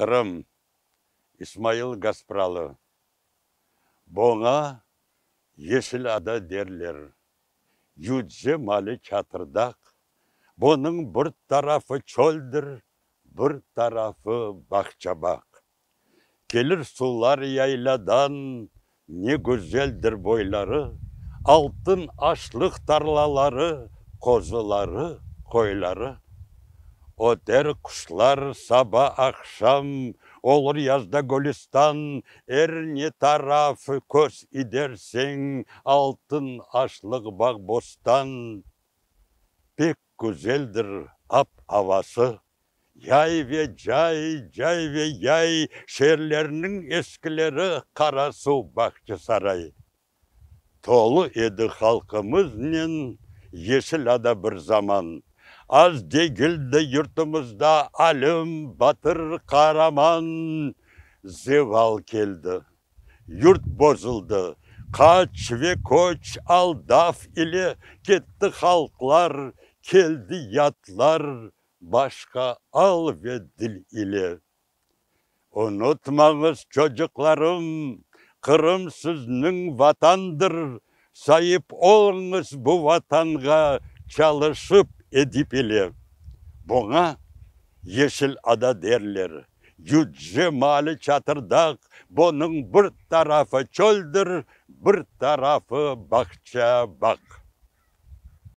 қырым исмаил гаспралы боңа ешіл ада дерлер юдже малы чатырдақ бұның бір тарафы чөлдір бір тарафы бақчабақ келір сулар яйладан не гүзелдір бойлары алтын ашлық тарлалары қозылары қойлары Отер құшлар саба ақшам, олыр язда Голистан, әрне тарафы көз идерсен, алтын ашлық бақ бостан. Пек күзелдір ап авасы, яй Яйве жай, ве яй, шерлерінің ескілері қарасу бақчы сарай. Толы еді халқымыз нен, есіл ада бір заман аз дегілді yurtimizda alim батыр қараман зевал келді Юрт бозылды, қач ве көч алдаф іле, кетті халқлар келді ятлар башқа ал ве діл или ұнытмаңыз чожықларым қырым сізнің ватандыр сайып олыңыз бұ ватанға чалышып edip ile. Buna yeşil ada derler. Yüce mali çatırdak, bunun bir tarafı çöldür, bir tarafı bahçe bak.